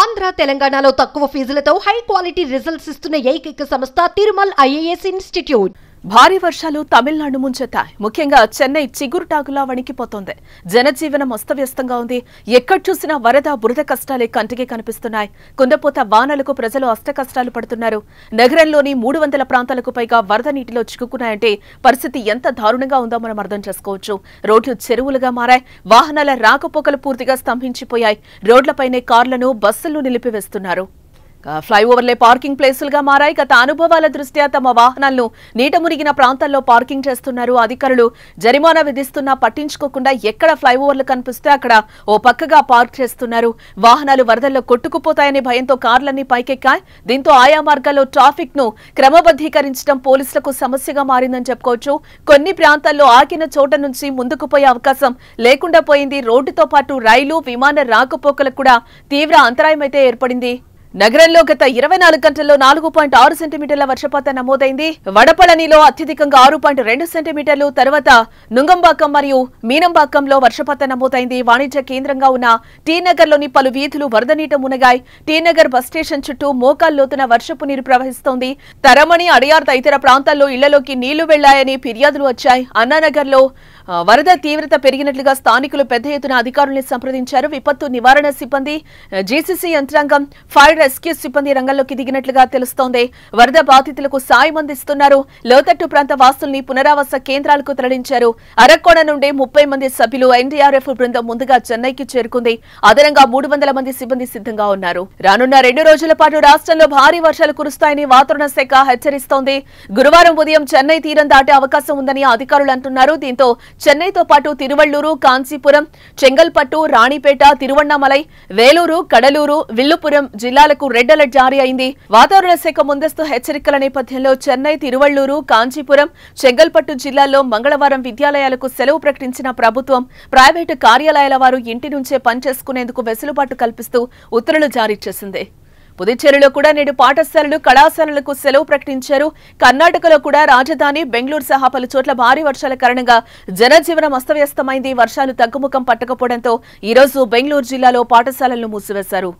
ఆంధ్ర తెలంగాణలో తక్కువ ఫీజులతో high quality results ఇస్తున్న ఏకైక సంస్థ తిరుమల్ ఐఏఎస్ ఇన్స్టిట్యూట్ భారీ వర్షాలు తమిళనాడు ముంచెత్తాయి ముఖ్యంగా చెన్నై చిగురుటాకులా వణికిపోతోంది జనజీవనం అస్తవ్యస్తంగా ఉంది ఎక్కడ చూసినా వరద బురద కష్టాలే కంటికి కనిపిస్తున్నాయి కుందపోత వానలకు ప్రజలు అష్టకష్టాలు పడుతున్నారు నగరంలోని మూడు వందల ప్రాంతాలకు పైగా వరద నీటిలో చిక్కుకున్నాయంటే పరిస్థితి ఎంత దారుణంగా ఉందో మనం అర్థం చేసుకోవచ్చు రోడ్లు చెరువులుగా మారాయి వాహనాల రాకపోకలు పూర్తిగా స్తంభించిపోయాయి రోడ్లపైనే కార్లను బస్సులను నిలిపివేస్తున్నారు ఫ్లైఓవర్లే పార్కింగ్ ప్లేసులుగా మారాయి గత అనుభవాల దృష్ట్యా తమ వాహనాలను నీట మురిగిన ప్రాంతాల్లో పార్కింగ్ చేస్తున్నారు అధికారులు జరిమానా విధిస్తున్నా పట్టించుకోకుండా ఎక్కడ ఫ్లైఓవర్లు కనిపిస్తే అక్కడ ఓ పక్కగా పార్క్ చేస్తున్నారు వాహనాలు వరదల్లో కొట్టుకుపోతాయనే భయంతో కార్లన్నీ పైకెక్కాయి దీంతో ఆయా మార్గాల్లో ట్రాఫిక్ ను క్రమబద్ధీకరించడం పోలీసులకు సమస్యగా మారిందని చెప్పుకోవచ్చు కొన్ని ప్రాంతాల్లో ఆగిన చోట నుంచి ముందుకు పోయే అవకాశం లేకుండా పోయింది రోడ్డుతో పాటు రైలు విమాన రాకపోకలకు కూడా తీవ్ర అంతరాయం అయితే ఏర్పడింది నగరంలో గత ఇరవై నాలుగు గంటల్లో నాలుగు పాయింట్ ఆరు సెంటీమీటర్ల వర్షపాతం నమోదైంది వడపళనిలో అత్యధికంగా ఆరు పాయింట్ రెండు సెంటీమీటర్లు తర్వాత నుంగంబాకం మరియు మీనంబాకంలో వర్షపాతం నమోదైంది వాణిజ్య కేంద్రంగా ఉన్న టీనగర్లోని పలు వీధులు వరద నీట మునగాయి టీనగర్ బస్ స్టేషన్ చుట్టూ మోకాల్లోతున వర్షపు నీరు ప్రవహిస్తోంది తరమణి అడియార్ తదితర ప్రాంతాల్లో ఇళ్లలోకి నీళ్లు వెళ్లాయని ఫిర్యాదులు వచ్చాయి అన్నానగర్లో వరద తీవ్రత పెరిగినట్లుగా స్థానికులు పెద్ద ఎత్తున అధికారుల్ని సంప్రదించారు విపత్తు నివారణ సిబ్బంది జీసీసీ యంత్రాంగం ఫైర్ రెస్క్యూ సిబ్బంది రంగంలోకి దిగినట్లుగా తెలుస్తోంది వరద బాధితులకు సాయం అందిస్తున్నారు లోతట్టు ప్రాంత వాసుల్ని పునరావాస కేంద్రాలకు తరలించారు అరక్కోణ నుండి ముప్పై మంది సభ్యులు ఎన్డీఆర్ఎఫ్ బృందం ముందుగా చెన్నైకి చేరుకుంది అదనంగా మూడు మంది సిబ్బంది సిద్ధంగా ఉన్నారు రానున్న రెండు రోజుల పాటు రాష్ట్రంలో భారీ వర్షాలు కురుస్తాయని వాతావరణ శాఖ హెచ్చరిస్తోంది గురువారం ఉదయం చెన్నై తీరం దాటే అవకాశం ఉందని అధికారులు అంటున్నారు దీంతో చెన్నైతో పాటు తిరువళ్లూరు కాంచీపురం చెంగల్పట్టు రాణిపేట తిరువన్నామలై వేలూరు కడలూరు విల్లుపురం జిల్లాలకు రెడ్ అలర్ట్ జారీ అయింది వాతావరణ శాఖ ముందస్తు హెచ్చరికల నేపథ్యంలో చెన్నై తిరువళ్లూరు కాంచీపురం చెంగల్పట్టు జిల్లాల్లో మంగళవారం విద్యాలయాలకు సెలవు ప్రకటించిన ప్రభుత్వం ప్రైవేటు కార్యాలయాల వారు ఇంటి నుంచే పనిచేసుకునేందుకు వెసులుబాటు కల్పిస్తూ ఉత్తర్వులు జారీ చేసింది పుదుచ్చేరిలో కూడా నేడు పాఠశాలలు కళాశాలలకు సెలవు ప్రకటించారు కర్ణాటకలో కూడా రాజధాని బెంగళూరు సహా పలు చోట్ల భారీ వర్షాల కారణంగా జనజీవనం అస్తవ్యస్తమైంది వర్షాలు తగ్గుముఖం పట్టకపోవడంతో ఈరోజు బెంగళూరు జిల్లాలో పాఠశాలలను మూసివేశారు